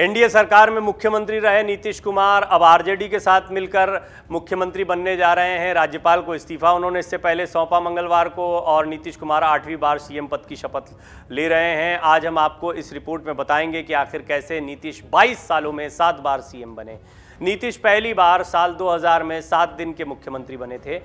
NDA सरकार में मुख्यमंत्री रहे नीतीश कुमार अब आरजेडी के साथ मिलकर मुख्यमंत्री बनने जा रहे हैं राज्यपाल को इस्तीफा उन्होंने इससे पहले सौंपा मंगलवार को और नीतीश कुमार आठवीं बार सीएम पद की शपथ ले रहे हैं आज हम आपको इस रिपोर्ट में बताएंगे कि आखिर कैसे नीतीश 22 सालों में सात बार सीएम बने नीतीश पहली बार साल दो में सात दिन के मुख्यमंत्री बने थे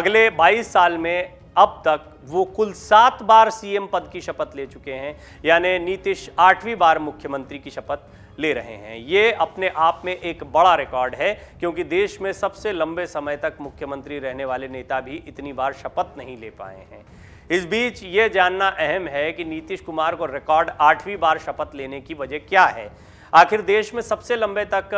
अगले बाईस साल में अब तक वो कुल सात बार सीएम पद की शपथ ले चुके हैं यानी नीतीश आठवीं बार मुख्यमंत्री की शपथ ले रहे हैं ये अपने आप में एक बड़ा रिकॉर्ड है क्योंकि देश में सबसे लंबे समय तक मुख्यमंत्री रहने वाले नेता भी इतनी बार शपथ नहीं ले पाए हैं इस बीच ये जानना अहम है कि नीतीश कुमार को रिकॉर्ड आठवीं बार शपथ लेने की वजह क्या है आखिर देश में सबसे लंबे तक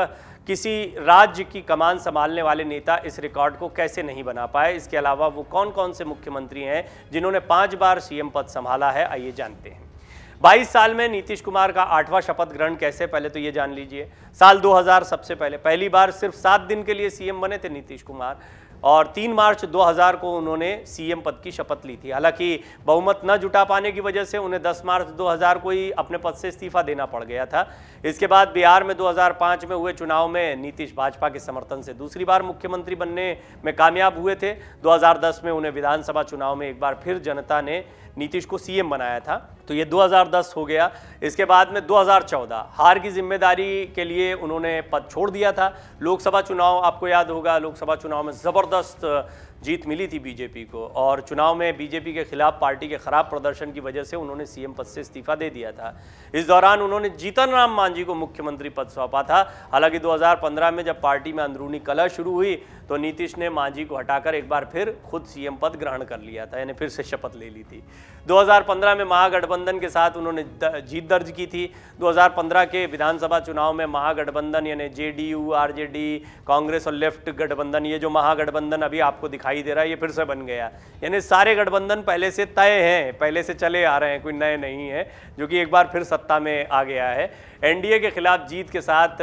किसी राज्य की कमान संभालने वाले नेता इस रिकॉर्ड को कैसे नहीं बना पाए इसके अलावा वो कौन कौन से मुख्यमंत्री हैं जिन्होंने पांच बार सीएम पद संभाला है आइए जानते हैं 22 साल में नीतीश कुमार का आठवां शपथ ग्रहण कैसे पहले तो ये जान लीजिए साल 2000 सबसे पहले पहली बार सिर्फ सात दिन के लिए सीएम बने थे नीतीश कुमार और 3 मार्च 2000 को उन्होंने सीएम पद की शपथ ली थी हालांकि बहुमत न जुटा पाने की वजह से उन्हें 10 मार्च 2000 को ही अपने पद से इस्तीफा देना पड़ गया था इसके बाद बिहार में 2005 में हुए चुनाव में नीतीश भाजपा के समर्थन से दूसरी बार मुख्यमंत्री बनने में कामयाब हुए थे 2010 में उन्हें विधानसभा चुनाव में एक बार फिर जनता ने नीतीश को सीएम बनाया था तो ये 2010 हो गया इसके बाद में 2014 हार की जिम्मेदारी के लिए उन्होंने पद छोड़ दिया था लोकसभा चुनाव आपको याद होगा लोकसभा चुनाव में जबरदस्त sawdust जीत मिली थी बीजेपी को और चुनाव में बीजेपी के खिलाफ पार्टी के ख़राब प्रदर्शन की वजह से उन्होंने सीएम पद से इस्तीफा दे दिया था इस दौरान उन्होंने जीतन राम मांझी को मुख्यमंत्री पद सौंपा था हालांकि 2015 में जब पार्टी में अंदरूनी कला शुरू हुई तो नीतीश ने मांझी को हटाकर एक बार फिर खुद सीएम पद ग्रहण कर लिया था यानी फिर से शपथ ले ली थी दो में महागठबंधन के साथ उन्होंने जीत दर्ज की थी दो के विधानसभा चुनाव में महागठबंधन यानी जे डी कांग्रेस और लेफ्ट गठबंधन ये जो महागठबंधन अभी आपको दिखा दिखाई दे रहा है ये फिर से बन गया यानी सारे गठबंधन पहले से तय हैं पहले से चले आ रहे हैं कोई नए नहीं है जो कि एक बार फिर सत्ता में आ गया है एनडीए के खिलाफ जीत के साथ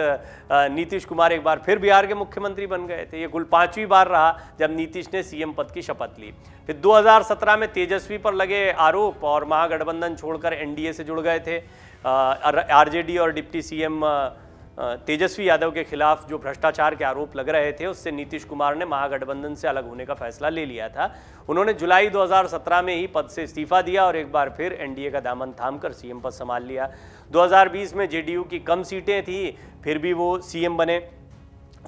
नीतीश कुमार एक बार फिर बिहार के मुख्यमंत्री बन गए थे ये कुल पाँचवीं बार रहा जब नीतीश ने सीएम पद की शपथ ली फिर 2017 में तेजस्वी पर लगे आरोप और महागठबंधन छोड़कर एनडीए से जुड़ गए थे आरजेडी और डिप्टी सीएम तेजस्वी यादव के खिलाफ जो भ्रष्टाचार के आरोप लग रहे थे उससे नीतीश कुमार ने महागठबंधन से अलग होने का फैसला ले लिया था उन्होंने जुलाई 2017 में ही पद से इस्तीफा दिया और एक बार फिर एनडीए का दामन थाम कर सीएम पद संभाल लिया 2020 में जेडीयू की कम सीटें थी फिर भी वो सीएम बने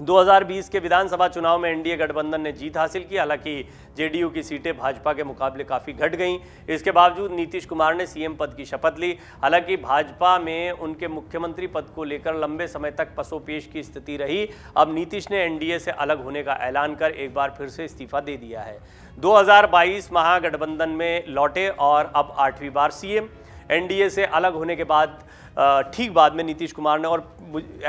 2020 के विधानसभा चुनाव में एनडीए गठबंधन ने जीत हासिल की हालांकि जेडीयू की सीटें भाजपा के मुकाबले काफ़ी घट गईं इसके बावजूद नीतीश कुमार ने सीएम पद की शपथ ली हालांकि भाजपा में उनके मुख्यमंत्री पद को लेकर लंबे समय तक पसोपेश की स्थिति रही अब नीतीश ने एनडीए से अलग होने का ऐलान कर एक बार फिर से इस्तीफा दे दिया है दो महागठबंधन में लौटे और अब आठवीं बार सी एनडीए से अलग होने के बाद ठीक बाद में नीतीश कुमार ने और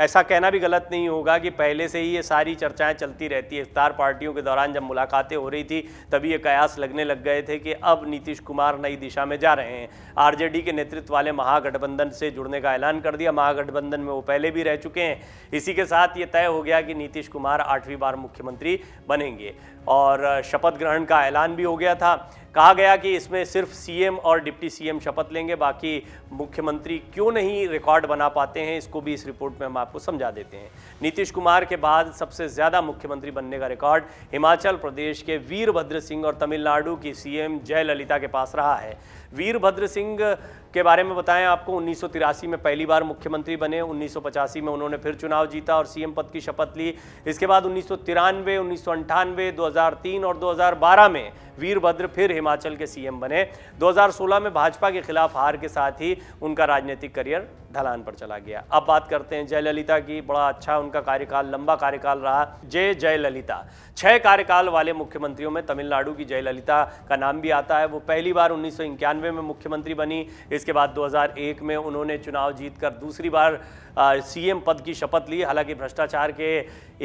ऐसा कहना भी गलत नहीं होगा कि पहले से ही ये सारी चर्चाएं चलती रहती है इफ्तार पार्टियों के दौरान जब मुलाकातें हो रही थी तभी ये कयास लगने लग गए थे कि अब नीतीश कुमार नई दिशा में जा रहे हैं आरजेडी के नेतृत्व वाले महागठबंधन से जुड़ने का ऐलान कर दिया महागठबंधन में वो पहले भी रह चुके हैं इसी के साथ ये तय हो गया कि नीतीश कुमार आठवीं बार मुख्यमंत्री बनेंगे और शपथ ग्रहण का ऐलान भी हो गया था कहा गया कि इसमें सिर्फ सीएम और डिप्टी सीएम शपथ लेंगे बाकी मुख्यमंत्री क्यों नहीं रिकॉर्ड बना पाते हैं इसको भी इस रिपोर्ट में हम आपको समझा देते हैं नीतीश कुमार के बाद सबसे ज़्यादा मुख्यमंत्री बनने का रिकॉर्ड हिमाचल प्रदेश के वीरभद्र सिंह और तमिलनाडु की सीएम जयललिता के पास रहा है वीरभद्र सिंह के बारे में बताएं आपको उन्नीस में पहली बार मुख्यमंत्री बने उन्नीस में उन्होंने फिर चुनाव जीता और सीएम पद की शपथ ली इसके बाद उन्नीस सौ तिरानवे उन्नीस सौ और 2012 में वीरभद्र फिर हिमाचल के सीएम बने 2016 में भाजपा के खिलाफ हार के साथ ही उनका राजनीतिक करियर ढलान पर चला गया अब बात करते हैं जयललिता की बड़ा अच्छा उनका कार्यकाल लंबा कार्यकाल रहा जय जयललिता छह कार्यकाल वाले मुख्यमंत्रियों में तमिलनाडु की जयललिता का नाम भी आता है वो पहली बार उन्नीस में मुख्यमंत्री बनी इसके बाद दो में उन्होंने चुनाव जीतकर दूसरी बार सीएम पद की शपथ ली हालांकि भ्रष्टाचार के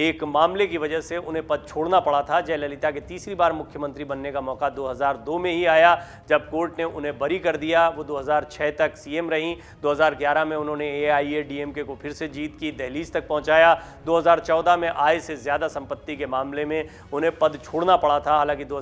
एक मामले की वजह से उन्हें पद छोड़ना पड़ा था जयललिता के तीसरी बार मुख्यमंत्री बनने का मौका 2002 में ही आया जब कोर्ट ने उन्हें बरी कर दिया वो 2006 तक सीएम रहीं 2011 में उन्होंने एआईए को फिर से जीत की दहलीज तक पहुंचाया 2014 में आय से ज़्यादा संपत्ति के मामले में उन्हें पद छोड़ना पड़ा था हालाँकि दो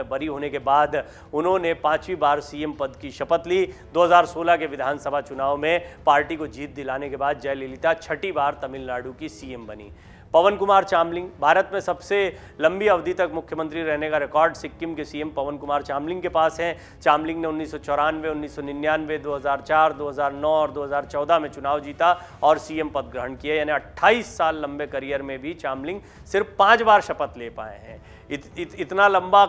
में बरी होने के बाद उन्होंने पाँचवीं बार सी पद की शपथ ली दो के विधानसभा चुनाव में पार्टी को जीत दिलाने के बाद जयललिता छठी बार तमिलनाडु की सीएम बनी पवन कुमार चामलिंग भारत में सबसे लंबी अवधि तक मुख्यमंत्री रहने का रिकॉर्ड सिक्किम के सीएम पवन कुमार चामलिंग के पास है चामलिंग ने उन्नीस सौ चौरानवे उन्नीस सौ निन्यानवे दो और दो में चुनाव जीता और सीएम पद ग्रहण किया यानी अट्ठाईस साल लंबे करियर में भी चामलिंग सिर्फ पाँच बार शपथ ले पाए हैं इत, इत, इतना लंबा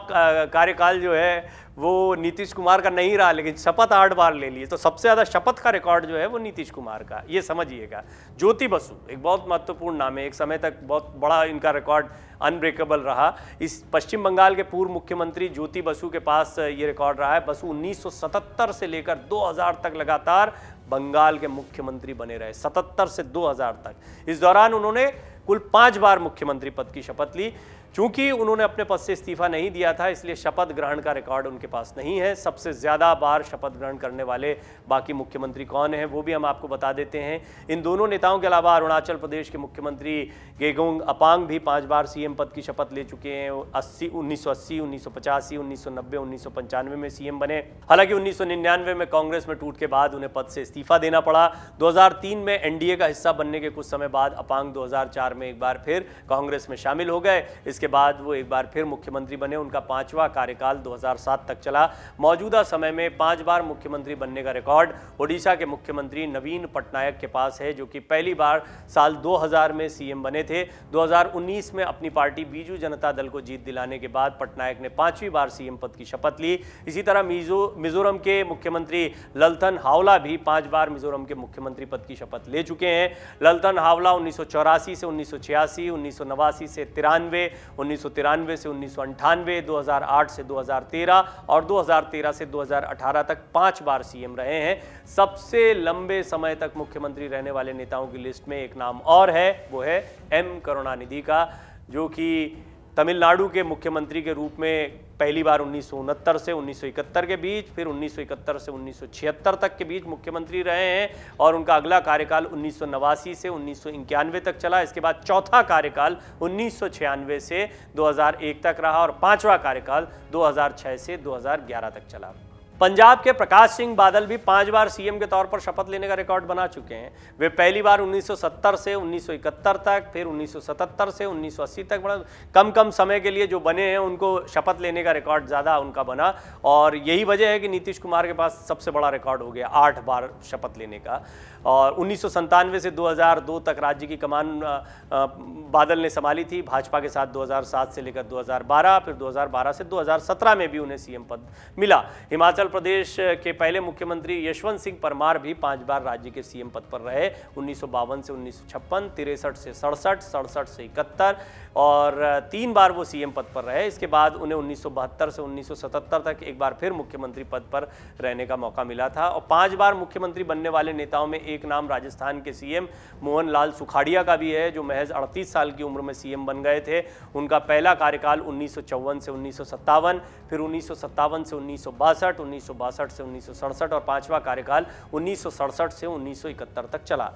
कार्यकाल जो है वो नीतीश कुमार का नहीं रहा लेकिन शपथ आठ बार ले ली तो सबसे ज़्यादा शपथ का रिकॉर्ड जो है वो नीतीश कुमार का ये समझिएगा ज्योति बसु एक बहुत महत्वपूर्ण नाम है एक समय तक बहुत बड़ा इनका रिकॉर्ड अनब्रेकेबल रहा इस पश्चिम बंगाल के पूर्व मुख्यमंत्री ज्योति बसु के पास ये रिकॉर्ड रहा है बसु उन्नीस से लेकर दो तक लगातार बंगाल के मुख्यमंत्री बने रहे सतहत्तर से दो तक इस दौरान उन्होंने कुल पाँच बार मुख्यमंत्री पद की शपथ ली चूंकि उन्होंने अपने पद से इस्तीफा नहीं दिया था इसलिए शपथ ग्रहण का रिकॉर्ड उनके पास नहीं है सबसे ज़्यादा बार शपथ ग्रहण करने वाले बाकी मुख्यमंत्री कौन हैं वो भी हम आपको बता देते हैं इन दोनों नेताओं के अलावा अरुणाचल प्रदेश के मुख्यमंत्री गेगोंग अपांग भी पांच बार सीएम पद की शपथ ले चुके हैं अस्सी उन्नीस सौ अस्सी उन्नीस सौ पचासी उन्नीस सौ नब्बे उन्नीस सौ पंचानवे में सीएम बने हालांकि उन्नीस सौ निन्यानवे में कांग्रेस में टूट के बाद उन्हें पद से इस्तीफा देना पड़ा दो हजार तीन में एनडीए का हिस्सा बनने के कुछ समय बाद अपांग दो हजार चार में एक बार फिर कांग्रेस में शामिल हो गए इस इसके बाद वो एक बार फिर मुख्यमंत्री बने उनका पांचवा कार्यकाल 2007 तक चला मौजूदा समय में पांच बार मुख्यमंत्री बनने का रिकॉर्ड ओडिशा के मुख्यमंत्री नवीन पटनायक के पास है जो कि पहली बार साल 2000 में सीएम बने थे 2019 में अपनी पार्टी बीजू जनता दल को जीत दिलाने के बाद पटनायक ने पांचवी बार सीएम पद की शपथ ली इसी तरह मिजोरम के मुख्यमंत्री ललथन हावला भी पांच बार मिजोरम के मुख्यमंत्री पद की शपथ ले चुके हैं ललथन हावला उन्नीस से उन्नीस उन्नीस से तिरानवे उन्नीस से उन्नीस सौ से 2013 और 2013 से 2018 तक पांच बार सीएम रहे हैं सबसे लंबे समय तक मुख्यमंत्री रहने वाले नेताओं की लिस्ट में एक नाम और है वो है एम करुणानिधि का जो कि तमिलनाडु के मुख्यमंत्री के रूप में पहली बार उन्नीस से उन्नीस के बीच फिर उन्नीस से उन्नीस तक के बीच मुख्यमंत्री रहे हैं और उनका अगला कार्यकाल उन्नीस से उन्नीस तक चला इसके बाद चौथा कार्यकाल उन्नीस से 2001 तक रहा और पांचवा कार्यकाल 2006 से 2011 तक चला पंजाब के प्रकाश सिंह बादल भी पांच बार सीएम के तौर पर शपथ लेने का रिकॉर्ड बना चुके हैं वे पहली बार 1970 से 1971 तक फिर 1977 से 1980 तक बड़ा कम कम समय के लिए जो बने हैं उनको शपथ लेने का रिकॉर्ड ज़्यादा उनका बना और यही वजह है कि नीतीश कुमार के पास सबसे बड़ा रिकॉर्ड हो गया आठ बार शपथ लेने का और उन्नीस से 2002 तक राज्य की कमान बादल ने संभाली थी भाजपा के साथ 2007 से लेकर 2012 फिर 2012 से 2017 में भी उन्हें सीएम पद मिला हिमाचल प्रदेश के पहले मुख्यमंत्री यशवंत सिंह परमार भी पांच बार राज्य के सीएम पद पर रहे उन्नीस से उन्नीस तिरसठ से सड़सठ सड़सठ से इकहत्तर और तीन बार वो सीएम पद पर रहे इसके बाद उन्हें 1972 से 1977 तक एक बार फिर मुख्यमंत्री पद पर रहने का मौका मिला था और पांच बार मुख्यमंत्री बनने वाले नेताओं में एक नाम राजस्थान के सीएम मोहन लाल सुखाड़िया का भी है जो महज अड़तीस साल की उम्र में सीएम बन गए थे उनका पहला कार्यकाल उन्नीस से उन्नीस फिर उन्नीस से उन्नीस उन्नीस से उन्नीस और पाँचवा कार्यकाल उन्नीस से उन्नीस तक चला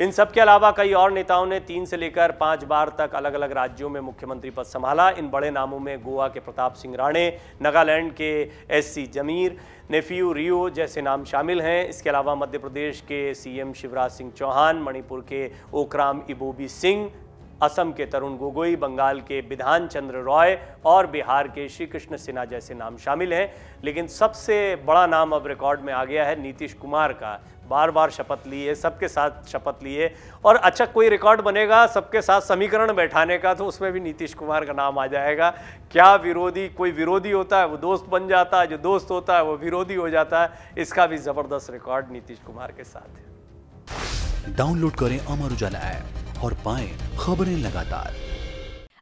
इन सब के अलावा कई और नेताओं ने तीन से लेकर पाँच बार तक अलग अलग राज्यों में मुख्यमंत्री पद संभाला इन बड़े नामों में गोवा के प्रताप सिंह राणे नागालैंड के एससी जमीर नेफ्यू रियो जैसे नाम शामिल हैं इसके अलावा मध्य प्रदेश के सीएम शिवराज सिंह चौहान मणिपुर के ओकराम इबोबी सिंह असम के तरुण गोगोई बंगाल के विधान चंद्र रॉय और बिहार के श्री कृष्ण सिन्हा जैसे नाम शामिल हैं लेकिन सबसे बड़ा नाम अब रिकॉर्ड में आ गया है नीतीश कुमार का बार बार शपथ लिए सबके साथ शपथ लिए और अच्छा कोई रिकॉर्ड बनेगा सबके साथ समीकरण बैठाने का तो उसमें भी नीतीश कुमार का नाम आ जाएगा क्या विरोधी कोई विरोधी होता है वो दोस्त बन जाता है जो दोस्त होता है वो विरोधी हो जाता है इसका भी ज़बरदस्त रिकॉर्ड नीतीश कुमार के साथ है डाउनलोड करें अमर उजाला ऐप और पाए खबरें लगातार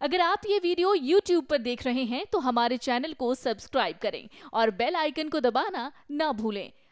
अगर आप ये वीडियो YouTube पर देख रहे हैं तो हमारे चैनल को सब्सक्राइब करें और बेल आइकन को दबाना ना भूलें